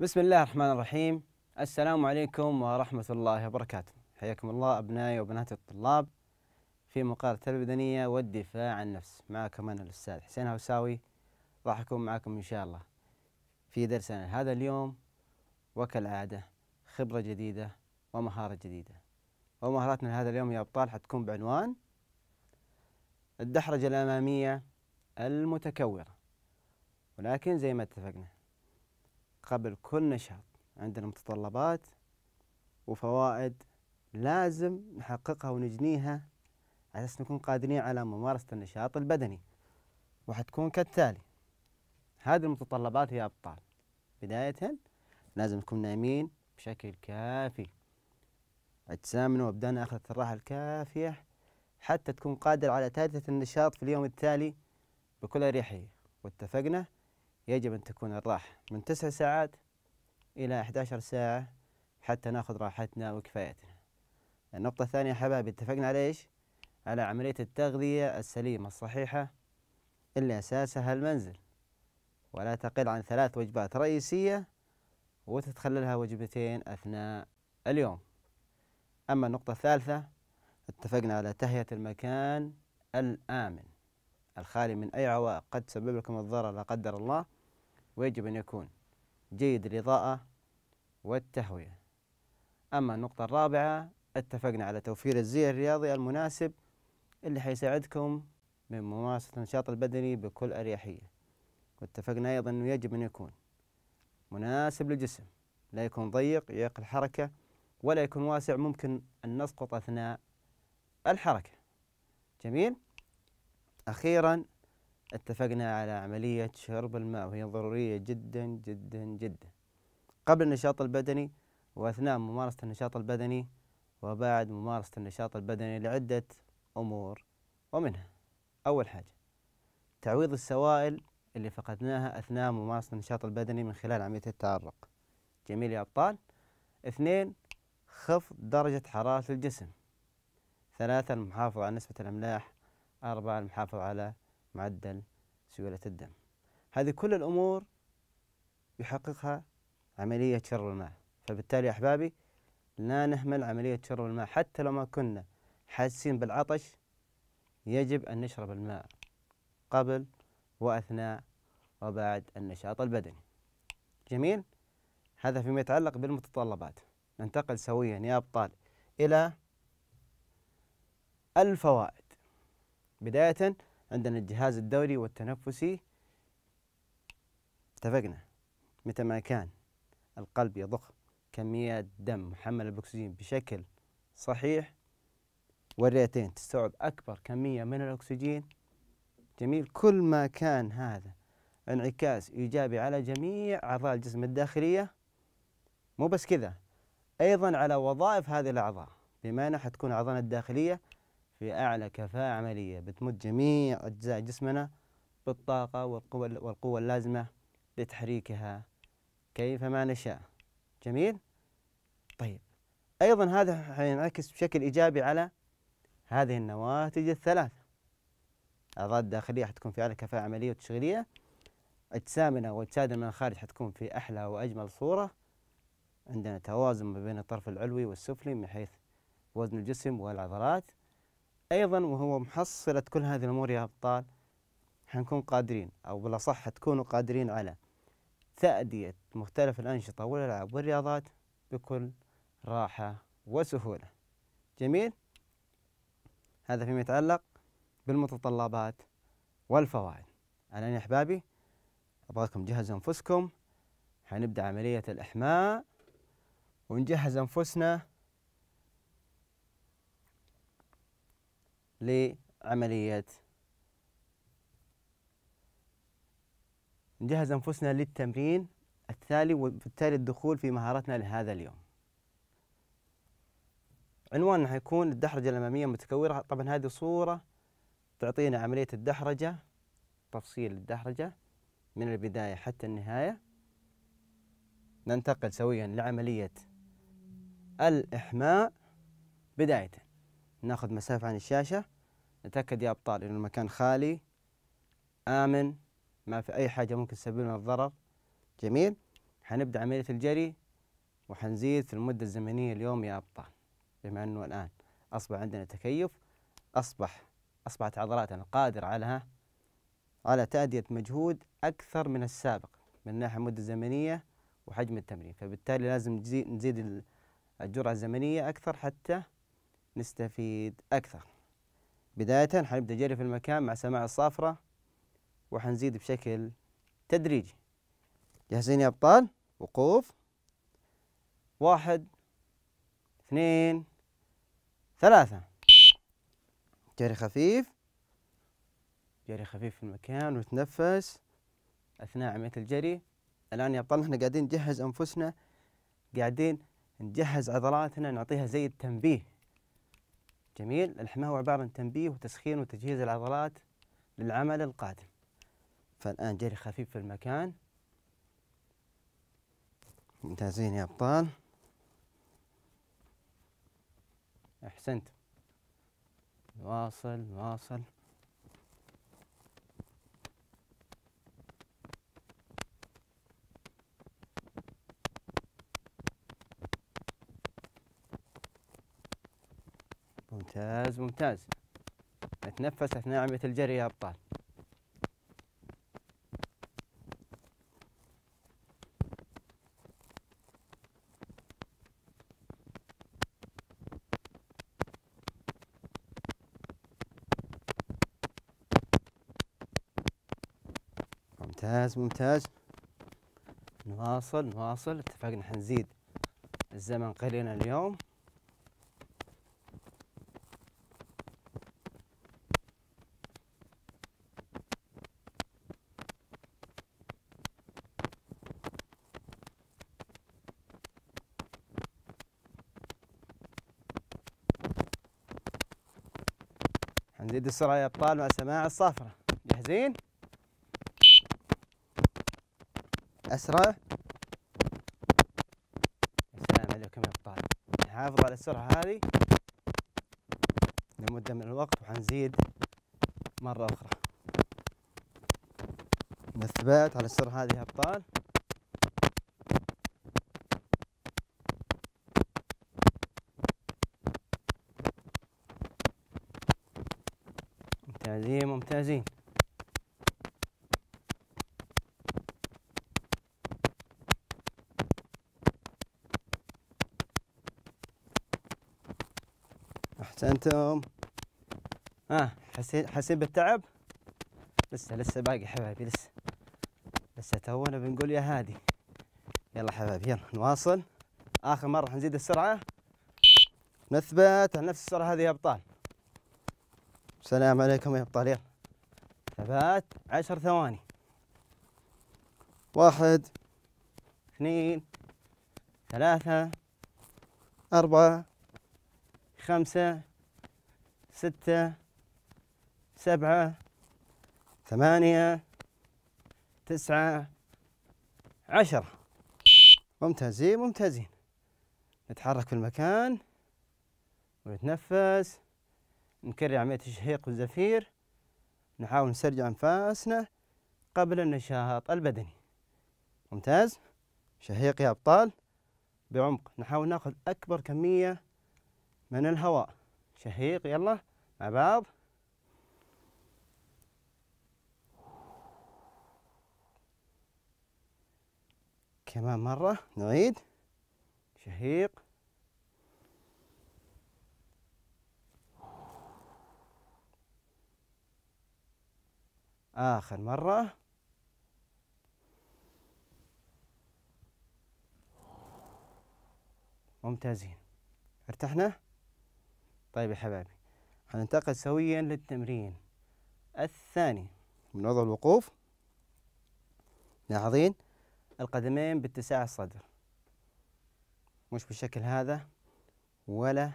بسم الله الرحمن الرحيم السلام عليكم ورحمة الله وبركاته حياكم الله أبنائي وبناتي الطلاب في مقال التربية البدنية والدفاع عن النفس معكم أنا الأستاذ حسين هوساوي راح أكون معكم إن شاء الله في درسنا هذا اليوم وكالعادة خبرة جديدة ومهارة جديدة ومهاراتنا هذا اليوم يا أبطال حتكون بعنوان الدحرجة الأمامية المتكورة ولكن زي ما اتفقنا قبل كل نشاط عندنا متطلبات وفوائد لازم نحققها ونجنيها على أساس نكون قادرين على ممارسة النشاط البدني وحتكون كالتالي هذه المتطلبات يا أبطال بداية لازم نكون نايمين بشكل كافي أجسامنا وأبداننا أخذت الراحة الكافية حتى تكون قادر على تادية النشاط في اليوم التالي بكل أريحية واتفقنا؟ يجب أن تكون الراحة من تسع ساعات إلى 11 ساعة حتى ناخذ راحتنا وكفايتنا النقطة الثانية حبايبي اتفقنا على ايش؟ على عملية التغذية السليمة الصحيحة اللي أساسها المنزل ولا تقل عن ثلاث وجبات رئيسية وتتخللها وجبتين أثناء اليوم أما النقطة الثالثة اتفقنا على تهيئة المكان الآمن الخالي من أي عوائق قد تسبب لكم الضرر لا قدر الله ويجب أن يكون جيد الإضاءة والتهوية أما النقطة الرابعة اتفقنا على توفير الزي الرياضي المناسب اللي حيساعدكم من ممارسة النشاط البدني بكل أريحية واتفقنا أيضا أنه يجب أن يكون مناسب للجسم لا يكون ضيق يعيق الحركة ولا يكون واسع ممكن أن نسقط أثناء الحركة جميل أخيرا اتفقنا على عملية شرب الماء وهي ضرورية جدا جدا جدا قبل النشاط البدني وأثناء ممارسة النشاط البدني وبعد ممارسة النشاط البدني لعدة أمور ومنها أول حاجة تعويض السوائل اللي فقدناها أثناء ممارسة النشاط البدني من خلال عملية التعرق جميل يا أبطال اثنين خفض درجة حرارة الجسم ثلاثة المحافظة على نسبة الأملاح أربعة المحافظة على معدل سيولة الدم هذه كل الأمور يحققها عملية شر الماء فبالتالي أحبابي لا نهمل عملية شرب الماء حتى لو ما كنا حاسين بالعطش يجب أن نشرب الماء قبل وأثناء وبعد النشاط البدني جميل هذا فيما يتعلق بالمتطلبات ننتقل سويا يا أبطال إلى الفوائد بداية عندنا الجهاز الدوري والتنفسي اتفقنا متى ما كان القلب يضخ كميات دم محملة بالأكسجين بشكل صحيح والرئتين تستوعب أكبر كمية من الأكسجين جميل كل ما كان هذا انعكاس إيجابي على جميع أعضاء الجسم الداخلية مو بس كذا أيضا على وظائف هذه الأعضاء بمعنى حتكون أعضاء الداخلية في أعلى كفاءة عملية بتمد جميع أجزاء جسمنا بالطاقة والقوة, والقوة اللازمة لتحريكها كيفما نشاء جميل؟ طيب أيضا هذا حينعكس بشكل إيجابي على هذه النواتج الثلاث أعضاء الداخلية حتكون في أعلى كفاءة عملية وتشغيلية أجسامنا وأجسادنا من الخارج حتكون في أحلى وأجمل صورة عندنا توازن ما بين الطرف العلوي والسفلي من حيث وزن الجسم والعضلات أيضا وهو محصلة كل هذه الأمور يا أبطال حنكون قادرين أو بالأصح تكونوا قادرين على تأدية مختلف الأنشطة والألعاب والرياضات بكل راحة وسهولة جميل هذا فيما يتعلق بالمتطلبات والفوائد الآن يا أحبابي أبغاكم جهزوا أنفسكم حنبدأ عملية الإحماء ونجهز أنفسنا لعملية نجهز أنفسنا للتمرين التالي وبالتالي الدخول في مهارتنا لهذا اليوم عنواننا حيكون الدحرجة الأمامية المتكورة طبعا هذه صورة تعطينا عملية الدحرجة تفصيل الدحرجة من البداية حتى النهاية ننتقل سويا لعملية الإحماء بدايةً ناخذ مسافة عن الشاشة نتأكد يا أبطال إن المكان خالي آمن ما في أي حاجة ممكن تسبب لنا الضرر جميل حنبدأ عملية الجري وحنزيد في المدة الزمنية اليوم يا أبطال بما أنه الآن أصبح عندنا تكيف أصبح أصبحت عضلاتنا قادرة على على تأدية مجهود أكثر من السابق من ناحية مدة زمنية وحجم التمرين فبالتالي لازم نزيد الجرعة الزمنية أكثر حتى نستفيد أكثر بداية حنبدأ جري في المكان مع سماع الصافرة وحنزيد بشكل تدريجي جاهزين يا أبطال وقوف واحد اثنين ثلاثة جري خفيف جري خفيف في المكان وتنفس أثناء عملية الجري الآن يا أبطال نحن قاعدين نجهز أنفسنا قاعدين نجهز عضلاتنا نعطيها زي التنبيه جميل الحماة هو عبارة عن تنبيه وتسخين وتجهيز العضلات للعمل القادم فالآن جري خفيف في المكان ممتازين يا أبطال أحسنت نواصل نواصل ممتاز ممتاز نتنفس أثناء عملية الجري يا أبطال ممتاز ممتاز نواصل نواصل اتفقنا حنزيد الزمن قليلا اليوم نزيد السرعة يا أبطال مع سماع الصافرة جاهزين؟ أسرع السلام عليكم يا أبطال نحافظ على السرعة هذه لمدة من الوقت وحنزيد مرة أخرى بالثبات على السرعة هذه يا أبطال انتم ها آه، حسين حسين بالتعب لسه لسه باقي حبايبي لسه لسه تونا بنقول يا هادي يلا حبايبي يلا نواصل اخر مره نزيد السرعه نثبت على نفس السرعه هذه يا ابطال السلام عليكم يا ابطال يلا ثبات عشر ثواني واحد اثنين ثلاثة أربعة خمسة ستة سبعة ثمانية تسعة عشرة ممتازين ممتازين نتحرك في المكان ونتنفس نكرر عملية الشهيق والزفير نحاول نسترجع أنفاسنا قبل النشاط البدني ممتاز شهيق يا أبطال بعمق نحاول ناخذ أكبر كمية من الهواء شهيق يلا مع بعض كمان مرة نعيد شهيق آخر مرة ممتازين ارتحنا؟ طيب يا حبايبي هننتقل سويا للتمرين الثاني من وضع الوقوف لاحظين القدمين باتساع الصدر مش بالشكل هذا ولا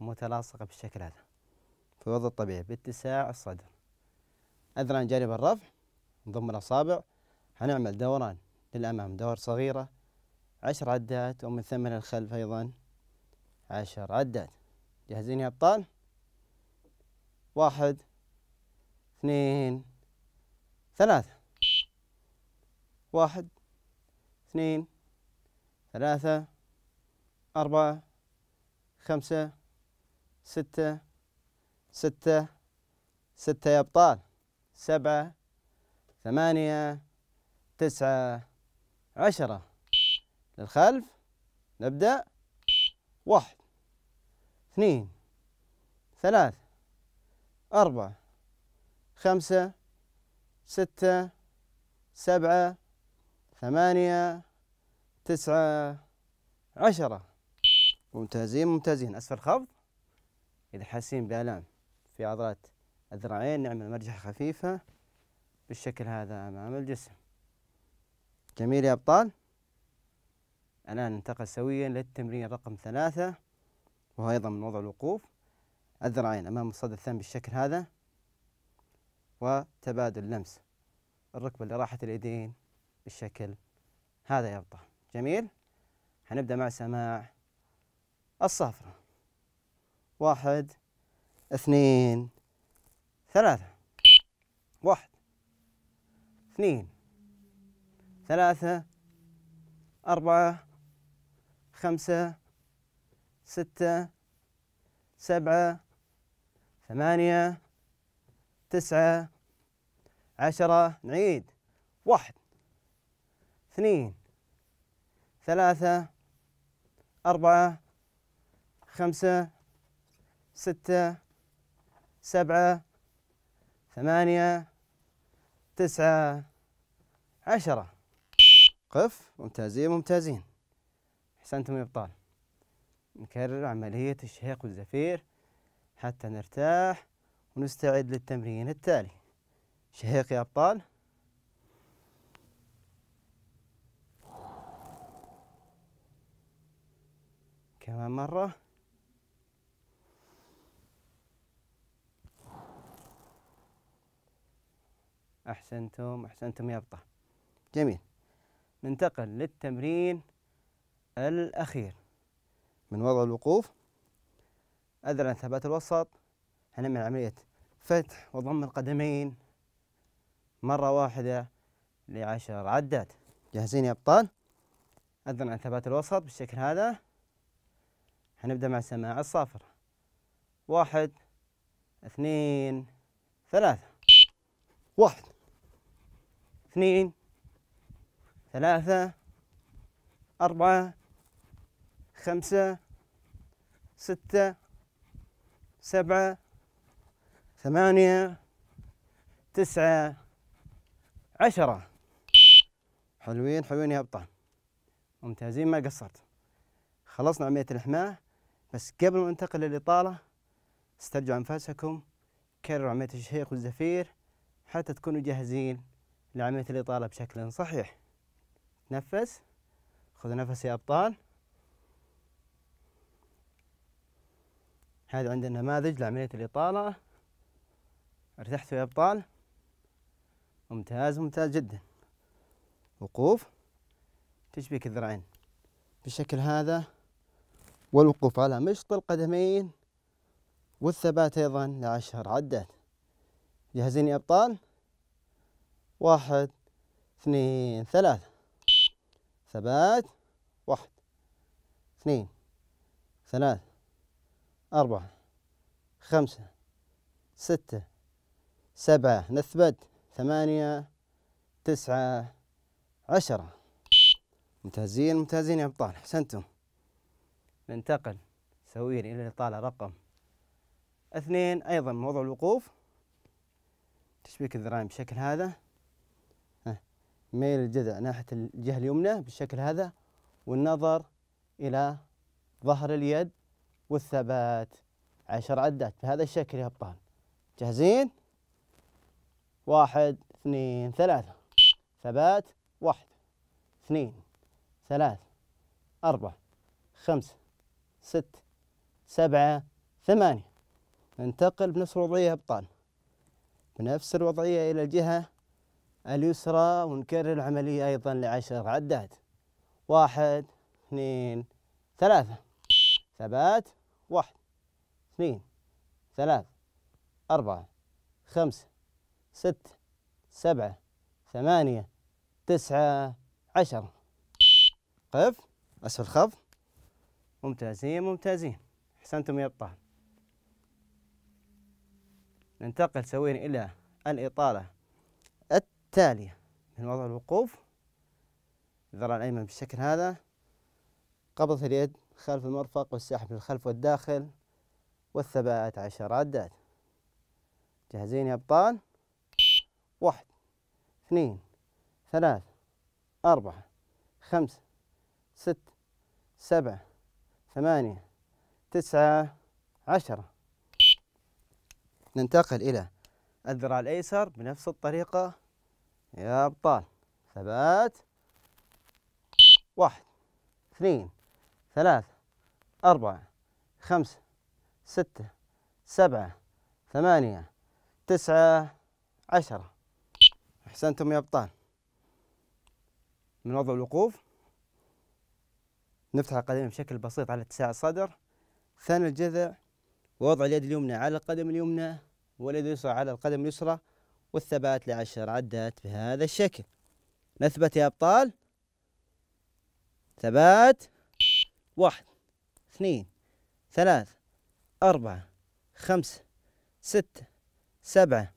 متلاصقة بالشكل هذا في الوضع الطبيعي باتساع الصدر أذران جانب الرفع نضم الأصابع هنعمل دوران للأمام دور صغيرة عشر عدات ومن ثم للخلف أيضا عشر عدات جاهزين يا أبطال؟ واحد اثنين ثلاثة واحد اثنين ثلاثة أربعة خمسة ستة ستة ستة يا أبطال سبعة ثمانية تسعة عشرة للخلف نبدأ واحد اثنين ثلاثة أربعة خمسة ستة سبعة ثمانية تسعة عشرة ممتازين ممتازين أسفل خفض إذا حاسين بآلام في عضلات الذراعين نعمل مرجحة خفيفة بالشكل هذا أمام الجسم جميل يا أبطال الآن ننتقل سويا للتمرين رقم ثلاثة وهو أيضا من وضع الوقوف الذراعين أمام الصدر الثاني بالشكل هذا وتبادل لمس الركبة اللي راحت اليدين بالشكل هذا يا جميل هنبدأ مع سماع الصافرة واحد اثنين ثلاثة واحد اثنين ثلاثة أربعة خمسة ستة سبعة ثمانية تسعة عشرة نعيد واحد اثنين ثلاثة أربعة خمسة ستة سبعة ثمانية تسعة عشرة قف ممتازين ممتازين أحسنتم يا أبطال نكرر عملية الشهيق والزفير حتى نرتاح ونستعد للتمرين التالي شهيق يا أبطال كمان مرة أحسنتم أحسنتم يا أبطال جميل ننتقل للتمرين الأخير من وضع الوقوف أذرع عن ثبات الوسط هنعمل عملية فتح وضم القدمين مرة واحدة لعشر عدات جاهزين يا أبطال أذرع عن ثبات الوسط بالشكل هذا هنبدأ مع سماع الصافرة واحد اثنين ثلاثة واحد اثنين ثلاثة أربعة خمسة ستة سبعة ثمانية تسعة عشرة حلوين حلوين يا أبطال ممتازين ما قصرت خلصنا عملية الحماة بس قبل ما ننتقل للإطالة استرجعوا أنفاسكم كرروا عملية الشهيق والزفير حتى تكونوا جاهزين لعملية الإطالة بشكل صحيح تنفس خذ نفس يا أبطال هذا عندنا نماذج لعملية الإطالة ارتحت يا أبطال ممتاز ممتاز جدا وقوف تشبيك الذراعين بالشكل هذا والوقوف على مشط القدمين والثبات أيضا لعشر عدات جاهزين يا أبطال واحد اثنين ثلاثة ثبات واحد اثنين ثلاثة أربعة خمسة ستة سبعة نثبت ثمانية تسعة عشرة ممتازين ممتازين يا أبطال أحسنتم ننتقل سويا إلى الإطالة رقم اثنين أيضا موضوع الوقوف تشبيك الذراعين بشكل هذا ميل الجذع ناحية الجهة اليمنى بالشكل هذا والنظر إلى ظهر اليد والثبات عشر عدات بهذا الشكل يا أبطال جاهزين؟ واحد اثنين ثلاثة ثبات واحد اثنين ثلاث أربعة خمسة ست سبعة ثمانية ننتقل بنفس الوضعية يا أبطال بنفس الوضعية إلى الجهة اليسرى ونكرر العملية أيضا لعشر عدات واحد اثنين ثلاثة ثبات واحد اثنين ثلاث أربعة خمسة ستة سبعة ثمانية تسعة عشرة قف أسفل خف ممتازين ممتازين أحسنتم يا الطاهر ننتقل سويا إلى الإطالة التالية من وضع الوقوف الذراع الأيمن بالشكل هذا قبضة اليد خلف المرفق والسحب للخلف الخلف والداخل والثبات عشر عدات جاهزين يا أبطال واحد اثنين ثلاث أربعة خمسة ست سبعة ثمانية تسعة عشرة ننتقل إلى الذراع الأيسر بنفس الطريقة يا أبطال ثبات واحد اثنين ثلاثة أربعة خمسة ستة سبعة ثمانية تسعة عشرة أحسنتم يا أبطال من وضع الوقوف نفتح القدمين بشكل بسيط على اتساع الصدر ثاني الجذع ووضع اليد اليمنى على القدم اليمنى واليد اليسرى على القدم اليسرى والثبات لعشر عدات بهذا الشكل نثبت يا أبطال ثبات واحد اثنين ثلاث أربعة خمسة ستة سبعة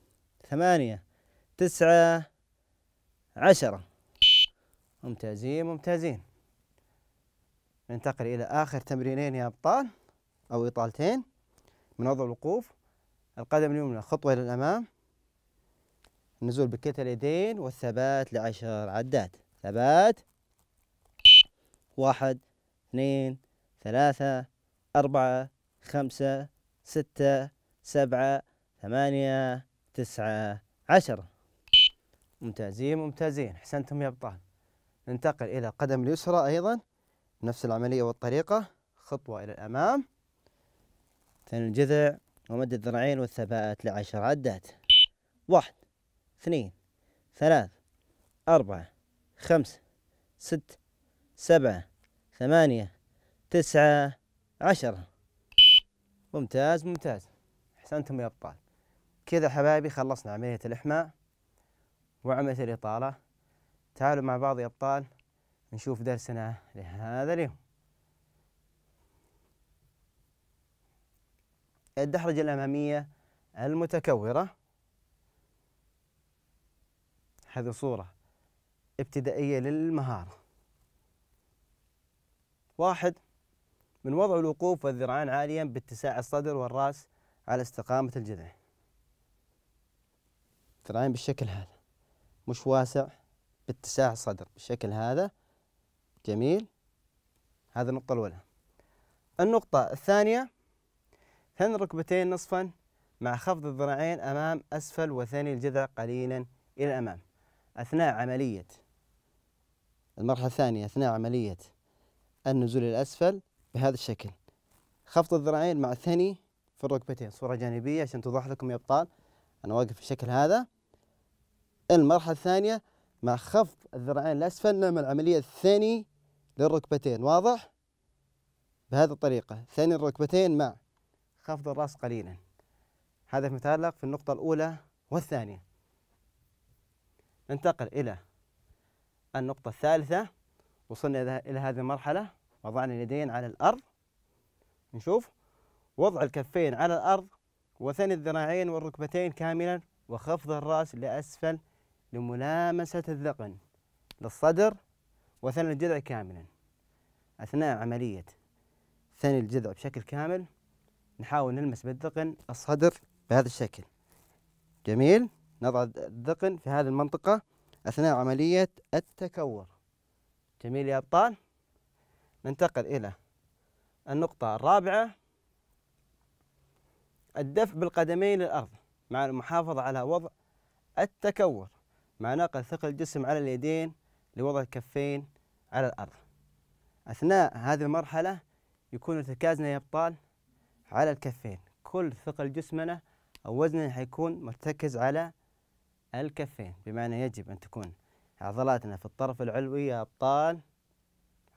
ثمانية تسعة عشرة ممتازين ممتازين ننتقل إلى آخر تمرينين يا أبطال أو إطالتين من وضع الوقوف القدم اليمنى خطوة إلى الأمام النزول بكلتا اليدين والثبات لعشر عدات ثبات واحد اثنين ثلاثة أربعة خمسة ستة سبعة ثمانية تسعة عشرة ممتازين ممتازين أحسنتم يا أبطال ننتقل إلى قدم اليسرى أيضا نفس العملية والطريقة خطوة إلى الأمام ثاني الجذع ومد الذراعين والثبات لعشر عدات واحد اثنين ثلاث أربعة خمسة ست سبعة ثمانية تسعة عشرة ممتاز ممتاز أحسنتم يا أبطال كذا حبايبي خلصنا عملية الإحماء وعملية الإطالة تعالوا مع بعض يا أبطال نشوف درسنا لهذا اليوم الدحرجة الأمامية المتكورة هذه صورة ابتدائية للمهارة واحد من وضع الوقوف والذراعان عاليا باتساع الصدر والرأس على استقامة الجذع الذراعين بالشكل هذا مش واسع باتساع الصدر بالشكل هذا جميل هذا النقطة الأولى النقطة الثانية ثني ركبتين نصفا مع خفض الذراعين أمام أسفل وثني الجذع قليلا إلى الأمام أثناء عملية المرحلة الثانية أثناء عملية النزول الأسفل بهذا الشكل خفض الذراعين مع الثني في الركبتين صورة جانبية عشان توضح لكم يا أبطال أنا واقف في الشكل هذا المرحلة الثانية مع خفض الذراعين الأسفل نعمل عملية ثني للركبتين واضح؟ بهذه الطريقة ثني الركبتين مع خفض الرأس قليلا هذا متعلق في النقطة الأولى والثانية ننتقل إلى النقطة الثالثة وصلنا إلى هذه المرحلة وضعنا اليدين على الأرض نشوف وضع الكفين على الأرض وثني الذراعين والركبتين كاملا وخفض الرأس لأسفل لملامسة الذقن للصدر وثني الجذع كاملا أثناء عملية ثني الجذع بشكل كامل نحاول نلمس بالذقن الصدر بهذا الشكل جميل نضع الذقن في هذه المنطقة أثناء عملية التكور جميل يا أبطال ننتقل إلى النقطة الرابعة الدفع بالقدمين للأرض مع المحافظة على وضع التكور مع نقل ثقل الجسم على اليدين لوضع الكفين على الأرض أثناء هذه المرحلة يكون ارتكازنا يا أبطال على الكفين كل ثقل جسمنا أو وزننا حيكون مرتكز على الكفين بمعنى يجب أن تكون عضلاتنا في الطرف العلوي أبطال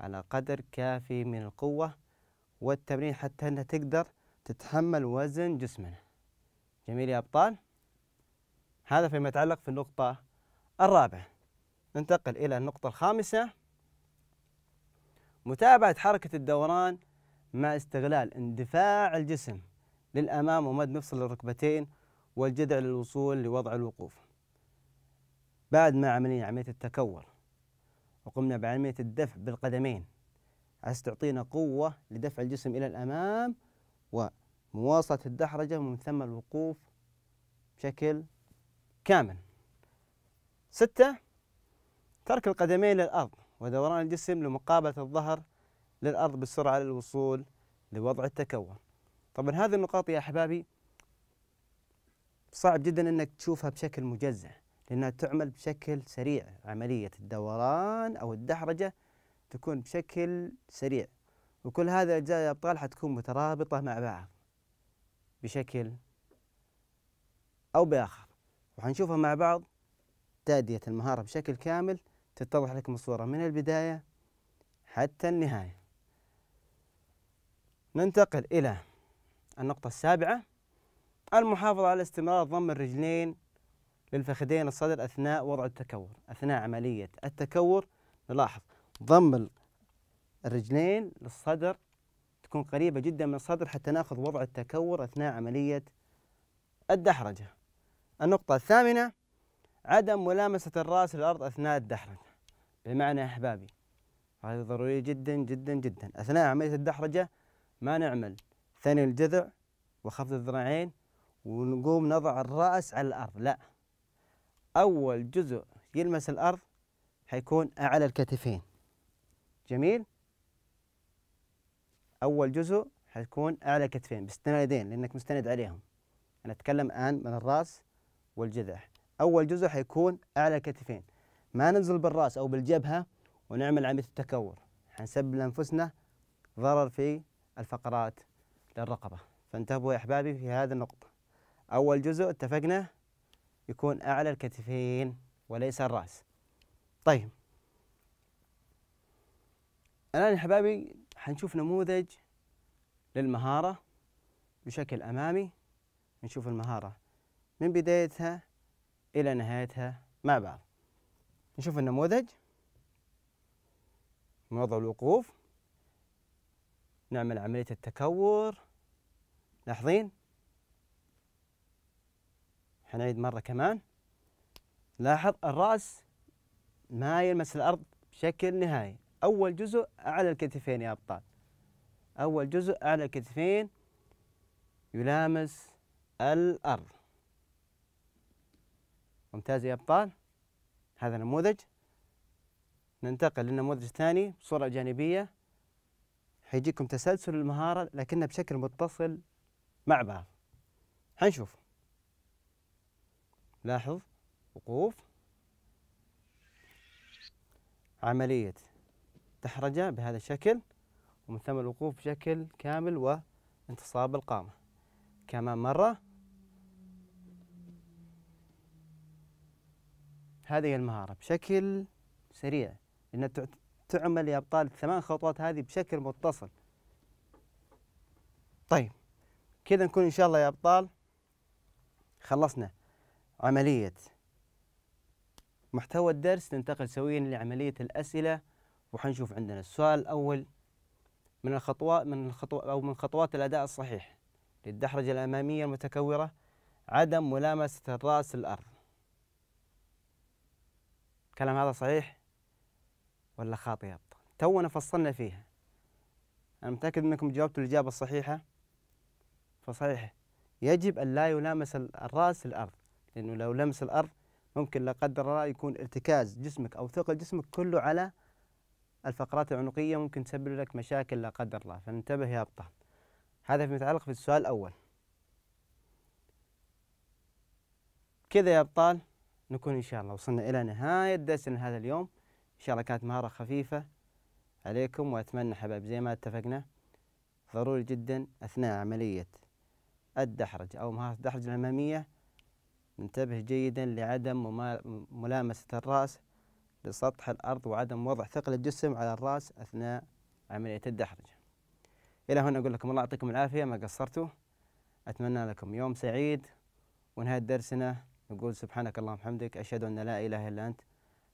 على قدر كافي من القوة والتمرين حتى أنها تقدر تتحمل وزن جسمنا جميل يا أبطال هذا فيما يتعلق في النقطة الرابعة ننتقل إلى النقطة الخامسة متابعة حركة الدوران مع استغلال اندفاع الجسم للأمام ومد مفصل الركبتين والجذع للوصول لوضع الوقوف بعد ما عملنا عملية التكور وقمنا بعملية الدفع بالقدمين عشان تعطينا قوة لدفع الجسم إلى الأمام ومواصلة الدحرجة ومن ثم الوقوف بشكل كامل ستة ترك القدمين للأرض ودوران الجسم لمقابلة الظهر للأرض بسرعة للوصول لوضع التكون طبعا هذه النقاط يا أحبابي صعب جدا أنك تشوفها بشكل مجزأ لأنها تعمل بشكل سريع عملية الدوران أو الدحرجة تكون بشكل سريع وكل هذه أجزاء الأبطال حتكون مترابطة مع بعض بشكل أو بآخر وحنشوفها مع بعض تأدية المهارة بشكل كامل تتضح لكم الصورة من البداية حتى النهاية ننتقل إلى النقطة السابعة المحافظة على استمرار ضم الرجلين للفخذين الصدر أثناء وضع التكور أثناء عملية التكور نلاحظ ضم الرجلين للصدر تكون قريبة جدا من الصدر حتى ناخذ وضع التكور أثناء عملية الدحرجة النقطة الثامنة عدم ملامسة الرأس للأرض أثناء الدحرجة بمعنى أحبابي هذه ضرورية جدا جدا جدا أثناء عملية الدحرجة ما نعمل ثني الجذع وخفض الذراعين ونقوم نضع الرأس على الأرض لا أول جزء يلمس الأرض حيكون أعلى الكتفين جميل أول جزء حيكون أعلى الكتفين باستثناء اليدين لأنك مستند عليهم أنا أتكلم الآن من الرأس والجذع أول جزء حيكون أعلى الكتفين ما ننزل بالرأس أو بالجبهة ونعمل عملية التكور حنسبب لأنفسنا ضرر في الفقرات للرقبة فانتبهوا يا أحبابي في هذه النقطة أول جزء اتفقنا يكون أعلى الكتفين وليس الرأس طيب الآن يا حبايبي حنشوف نموذج للمهارة بشكل أمامي نشوف المهارة من بدايتها إلى نهايتها مع بعض نشوف النموذج نوضع الوقوف نعمل عملية التكور لاحظين حنعيد مرة كمان لاحظ الرأس ما يلمس الأرض بشكل نهائي أول جزء أعلى الكتفين يا أبطال أول جزء أعلى الكتفين يلامس الأرض ممتاز يا أبطال هذا نموذج ننتقل للنموذج الثاني بصورة جانبية حيجيكم تسلسل المهارة لكنه بشكل متصل مع بعض حنشوف لاحظ وقوف عملية تحرجة بهذا الشكل ومن ثم الوقوف بشكل كامل وانتصاب القامة كمان مرة هذه المهارة بشكل سريع إن تعمل يا أبطال الثمان خطوات هذه بشكل متصل طيب كذا نكون إن شاء الله يا أبطال خلصنا عملية محتوى الدرس ننتقل سويا لعملية الأسئلة وحنشوف عندنا السؤال الأول من الخطوات من الخطو أو من خطوات الأداء الصحيح للدحرجة الأمامية المتكورة عدم ملامسة الرأس الأرض كلام هذا صحيح ولا خاطئ تونا فصلنا فيها أنا متأكد أنكم جاوبتوا الإجابة الصحيحة فصحيح يجب أن لا يلامس الرأس الأرض لأنه لو لمس الأرض ممكن لا قدر الله يكون ارتكاز جسمك أو ثقل جسمك كله على الفقرات العنقية ممكن تسبب لك مشاكل لا قدر الله فانتبه يا أبطال هذا فيما يتعلق في السؤال الأول كذا يا أبطال نكون إن شاء الله وصلنا إلى نهاية درسنا هذا اليوم إن شاء الله كانت مهارة خفيفة عليكم وأتمنى حبايب زي ما اتفقنا ضروري جدا أثناء عملية الدحرج أو مهارة الدحرج الأمامية انتبه جيدا لعدم ملامسة الرأس لسطح الأرض وعدم وضع ثقل الجسم على الرأس أثناء عملية الدحرج إلى هنا أقول لكم الله يعطيكم العافية ما قصرتوا أتمنى لكم يوم سعيد ونهاية درسنا نقول سبحانك اللهم وبحمدك أشهد أن لا إله إلا أنت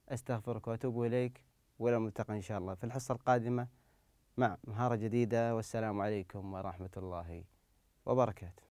أستغفرك وأتوب إليك وإلى الملتقى إن شاء الله في الحصة القادمة مع مهارة جديدة والسلام عليكم ورحمة الله وبركاته